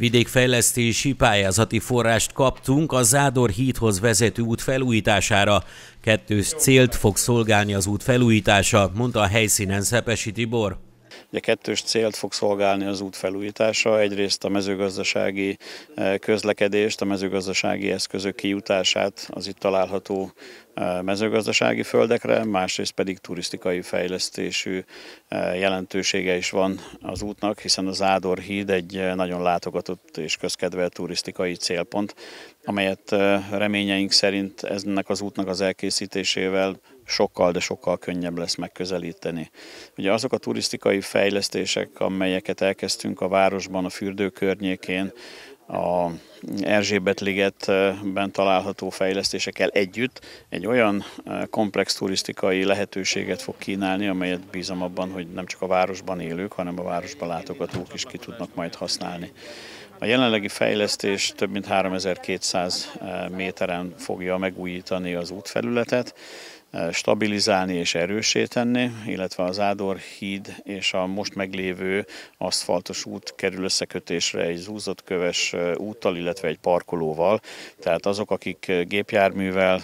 Vidékfejlesztési pályázati forrást kaptunk a Zádor hídhoz vezető út felújítására. Kettős célt fog szolgálni az út felújítása, mondta a helyszínen Szepesi Tibor. Ugye kettős célt fog szolgálni az út felújítása, egyrészt a mezőgazdasági eh, közlekedést, a mezőgazdasági eszközök kijutását az itt található mezőgazdasági földekre, másrészt pedig turisztikai fejlesztésű jelentősége is van az útnak, hiszen az Ádor híd egy nagyon látogatott és közkedvelt turisztikai célpont, amelyet reményeink szerint ennek az útnak az elkészítésével sokkal, de sokkal könnyebb lesz megközelíteni. Ugye azok a turisztikai fejlesztések, amelyeket elkezdtünk a városban, a fürdő környékén, a Erzsébet ligetben található fejlesztésekkel együtt egy olyan e, komplex turisztikai lehetőséget fog kínálni, amelyet bízom abban, hogy nem csak a városban élők, hanem a városban látogatók is ki tudnak majd használni. A jelenlegi fejlesztés több mint 3200 eh, méteren fogja megújítani az útfelületet, eh, stabilizálni és erősé tenni, illetve az Ádor híd és a most meglévő aszfaltos út kerül összekötésre egy zúzott köves eh, úttal, illetve egy parkolóval. Tehát azok, akik gépjárművel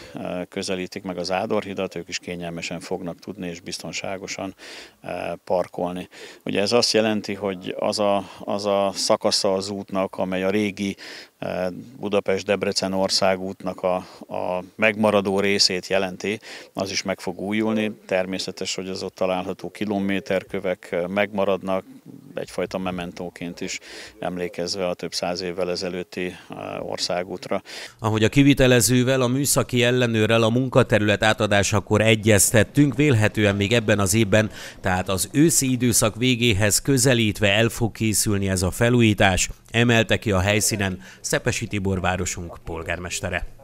közelítik meg az Ádor hidat, ők is kényelmesen fognak tudni és biztonságosan parkolni. Ugye ez azt jelenti, hogy az a, az a szakasza az útnak, útnak, amely a régi eh, Budapest-Debrecen országútnak a, a megmaradó részét jelenti, az is meg fog újulni. Természetes, hogy az ott található kilométerkövek eh, megmaradnak, egyfajta mementóként is emlékezve a több száz évvel ezelőtti uh, országútra. Ahogy a kivitelezővel, a műszaki ellenőrrel a munkaterület átadásakor egyeztettünk, vélhetően még ebben az évben, tehát az őszi időszak végéhez közelítve el fog készülni ez a felújítás, emelte ki a helyszínen Szepesi Tibor városunk polgármestere.